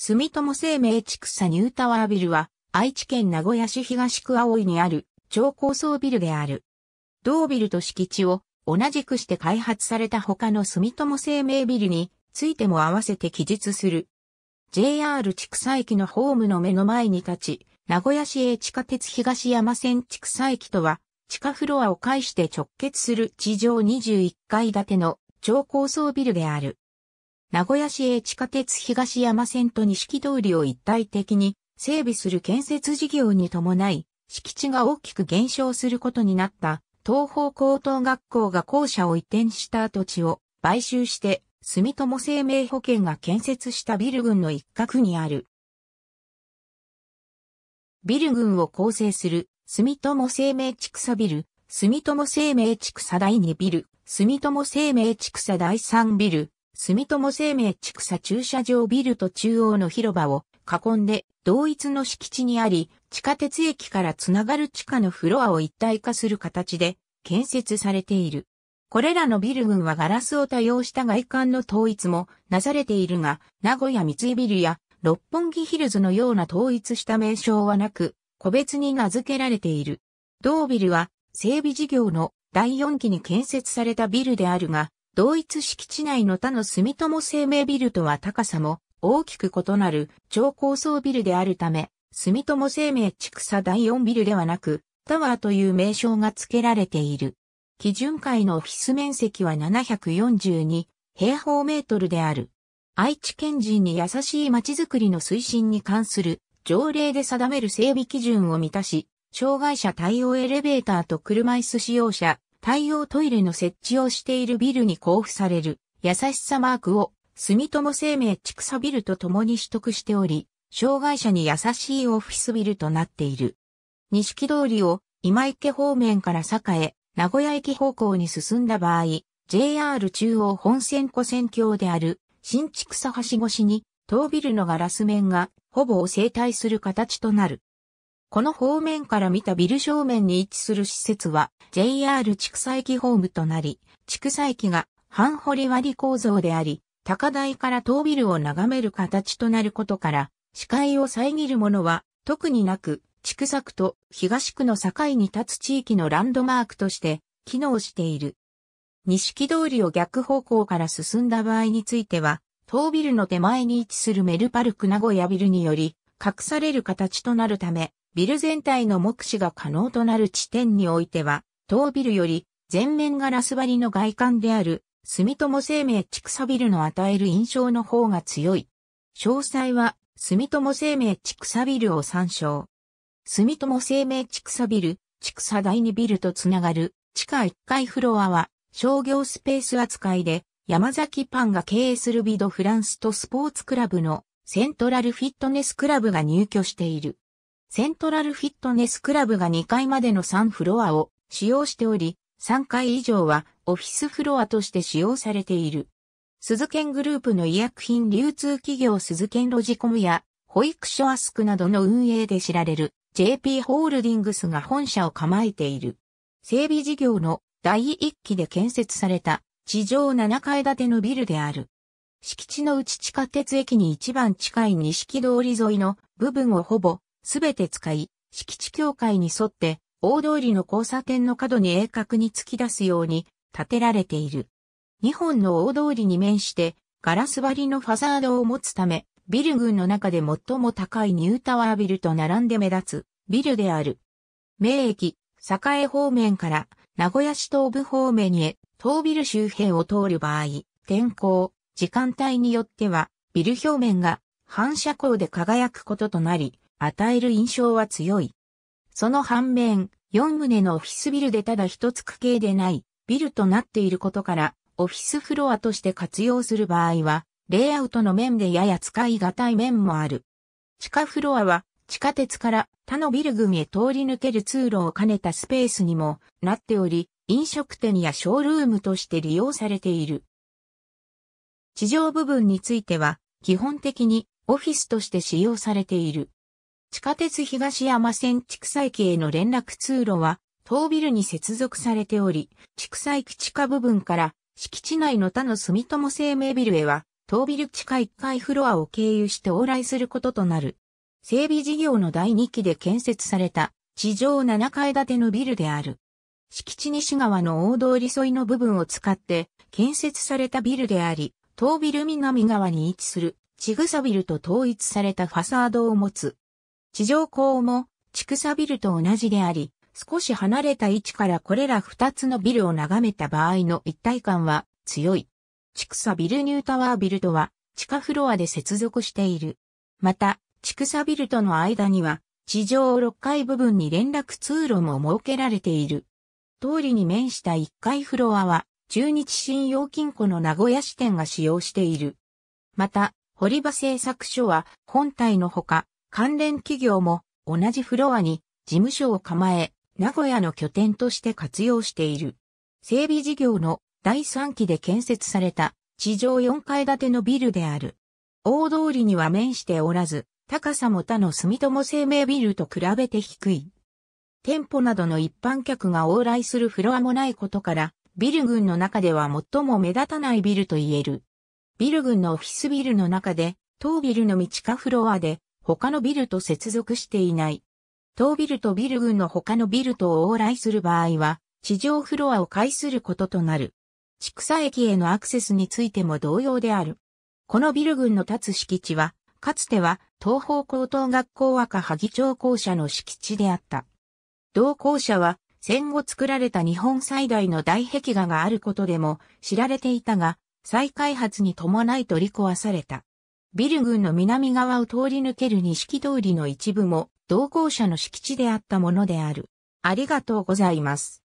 住友生命畜産ニュータワービルは、愛知県名古屋市東区葵にある超高層ビルである。同ビルと敷地を同じくして開発された他の住友生命ビルについても合わせて記述する。JR 畜産駅のホームの目の前に立ち、名古屋市営地下鉄東山線畜産駅とは、地下フロアを介して直結する地上21階建ての超高層ビルである。名古屋市営地下鉄東山線と西木通りを一体的に整備する建設事業に伴い、敷地が大きく減少することになった東方高等学校が校舎を移転した土地を買収して、住友生命保険が建設したビル群の一角にある。ビル群を構成する住友生命地草ビル、住友生命地草第2ビル、住友生命地草第3ビル、住友生命畜産駐車場ビルと中央の広場を囲んで同一の敷地にあり、地下鉄駅からつながる地下のフロアを一体化する形で建設されている。これらのビル群はガラスを多用した外観の統一もなされているが、名古屋三井ビルや六本木ヒルズのような統一した名称はなく、個別に名付けられている。同ビルは整備事業の第4期に建設されたビルであるが、同一敷地内の他の住友生命ビルとは高さも大きく異なる超高層ビルであるため、住友生命畜産第4ビルではなく、タワーという名称が付けられている。基準階のオフィス面積は742平方メートルである。愛知県人に優しい街づくりの推進に関する条例で定める整備基準を満たし、障害者対応エレベーターと車椅子使用者、対応トイレの設置をしているビルに交付される、優しさマークを、住友生命畜産ビルと共に取得しており、障害者に優しいオフィスビルとなっている。錦通りを今池方面から栄へ、名古屋駅方向に進んだ場合、JR 中央本線湖線橋である新築佐橋越しに、当ビルのガラス面がほぼを生体する形となる。この方面から見たビル正面に位置する施設は JR 畜産駅ホームとなり、畜産駅が半掘割構造であり、高台から当ビルを眺める形となることから、視界を遮るものは特になく、畜産区と東区の境に立つ地域のランドマークとして機能している。錦通りを逆方向から進んだ場合については、当ビルの手前に位置するメルパルク名古屋ビルにより、隠される形となるため、ビル全体の目視が可能となる地点においては、当ビルより全面ガラス張りの外観である住友生命畜産ビルの与える印象の方が強い。詳細は住友生命畜産ビルを参照。住友生命畜産ビル、畜産第二ビルとつながる地下1階フロアは商業スペース扱いで山崎パンが経営するビドフランスとスポーツクラブのセントラルフィットネスクラブが入居している。セントラルフィットネスクラブが2階までの3フロアを使用しており、3階以上はオフィスフロアとして使用されている。鈴研グループの医薬品流通企業鈴研ロジコムや保育所アスクなどの運営で知られる JP ホールディングスが本社を構えている。整備事業の第1期で建設された地上7階建てのビルである。敷地の内地下鉄駅に一番近い錦通り沿いの部分をほぼすべて使い、敷地境界に沿って大通りの交差点の角に鋭角に突き出すように建てられている。日本の大通りに面してガラス張りのファザードを持つため、ビル群の中で最も高いニュータワービルと並んで目立つビルである。名駅、栄方面から名古屋市東部方面へ、東ビル周辺を通る場合、天候、時間帯によっては、ビル表面が反射光で輝くこととなり、与える印象は強い。その反面、4棟のオフィスビルでただ一つ区形でないビルとなっていることから、オフィスフロアとして活用する場合は、レイアウトの面でやや使い難い面もある。地下フロアは地下鉄から他のビル群へ通り抜ける通路を兼ねたスペースにもなっており、飲食店やショールームとして利用されている。地上部分については、基本的にオフィスとして使用されている。地下鉄東山線地産駅への連絡通路は、当ビルに接続されており、畜西駅地下部分から、敷地内の他の住友生命ビルへは、当ビル地下1階フロアを経由して往来することとなる。整備事業の第2期で建設された、地上7階建てのビルである。敷地西側の大通り沿いの部分を使って建設されたビルであり、東ビル南側に位置する、ちぐさビルと統一されたファサードを持つ地上港も、畜くビルと同じであり、少し離れた位置からこれら二つのビルを眺めた場合の一体感は強い。畜くビルニュータワービルとは地下フロアで接続している。また、畜くビルとの間には地上6階部分に連絡通路も設けられている。通りに面した1階フロアは中日信用金庫の名古屋支店が使用している。また、堀場製作所は本体のほか関連企業も同じフロアに事務所を構え、名古屋の拠点として活用している。整備事業の第3期で建設された地上4階建てのビルである。大通りには面しておらず、高さも他の住友生命ビルと比べて低い。店舗などの一般客が往来するフロアもないことから、ビル群の中では最も目立たないビルと言える。ビル群のオフィスビルの中で、当ビルの道かフロアで他のビルと接続していない。当ビルとビル群の他のビルと往来する場合は、地上フロアを介することとなる。畜産駅へのアクセスについても同様である。このビル群の立つ敷地は、かつては東方高等学校赤萩町校舎の敷地であった。同校舎は戦後作られた日本最大の大壁画があることでも知られていたが、再開発に伴い取り壊された。ビル群の南側を通り抜ける錦通りの一部も同校舎の敷地であったものである。ありがとうございます。